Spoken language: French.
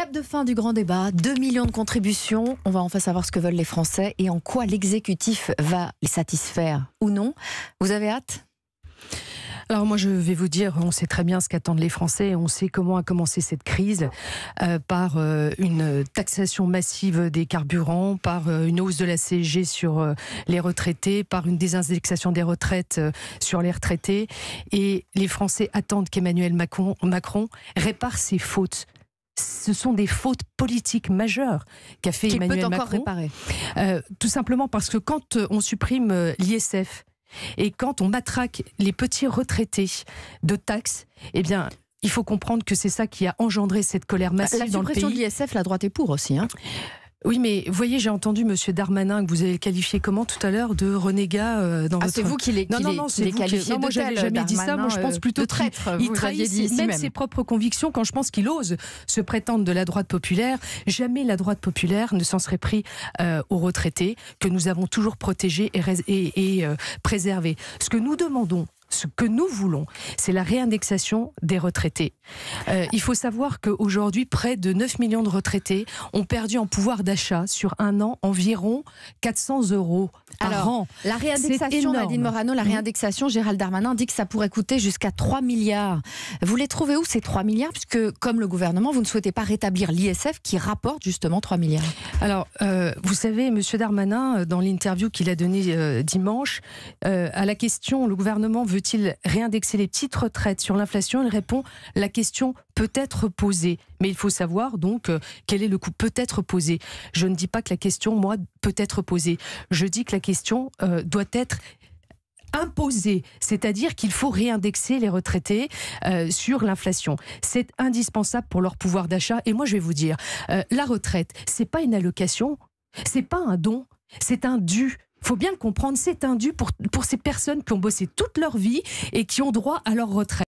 Clap de fin du grand débat, 2 millions de contributions. On va enfin savoir ce que veulent les Français et en quoi l'exécutif va les satisfaire ou non. Vous avez hâte alors moi je vais vous dire, on sait très bien ce qu'attendent les Français, on sait comment a commencé cette crise euh, par euh, une taxation massive des carburants, par euh, une hausse de la CSG sur les retraités, par une désindexation des retraites sur les retraités. Et les Français attendent qu'Emmanuel Macron répare ses fautes ce sont des fautes politiques majeures qu'a fait Emmanuel Macron. Euh, tout simplement parce que quand euh, on supprime euh, l'ISF et quand on matraque les petits retraités de taxes, eh bien, il faut comprendre que c'est ça qui a engendré cette colère massive dans le pays. La de l'ISF, la droite est pour aussi. Hein. Oui, mais voyez, j'ai entendu Monsieur Darmanin que vous avez qualifié comment tout à l'heure de renégat euh, dans ah, votre... C'est vous qui l'avez non, non, non, c'est moi, jamais dit ça. Moi, je pense euh, plutôt de traître. trahit même, ses propres convictions quand je pense qu'il ose se prétendre de la droite populaire. Jamais la droite populaire ne s'en serait pris euh, aux retraités que nous avons toujours protégés et, préservés. Ce que nous demandons ce que nous voulons, c'est la réindexation des retraités. Euh, il faut savoir qu'aujourd'hui, près de 9 millions de retraités ont perdu en pouvoir d'achat sur un an environ 400 euros par Alors, an. La réindexation, Nadine Morano, la mhm. réindexation, Gérald Darmanin dit que ça pourrait coûter jusqu'à 3 milliards. Vous les trouvez où ces 3 milliards Puisque, comme le gouvernement, vous ne souhaitez pas rétablir l'ISF qui rapporte justement 3 milliards. Alors, euh, vous savez, M. Darmanin, euh, dans l'interview qu'il a donnée dimanche, à la question, le gouvernement veut veut-il réindexer les petites retraites sur l'inflation Il répond la question peut être posée, mais il faut savoir donc euh, quel est le coût peut être posé. Je ne dis pas que la question, moi, peut être posée. Je dis que la question euh, doit être imposée. c'est-à-dire qu'il faut réindexer les retraités euh, sur l'inflation. C'est indispensable pour leur pouvoir d'achat. Et moi, je vais vous dire, la retraite, c'est pas une allocation, c'est pas un don, c'est un dû faut bien comprendre, c'est indu pour, pour ces personnes qui ont bossé toute leur vie et qui ont droit à leur retraite.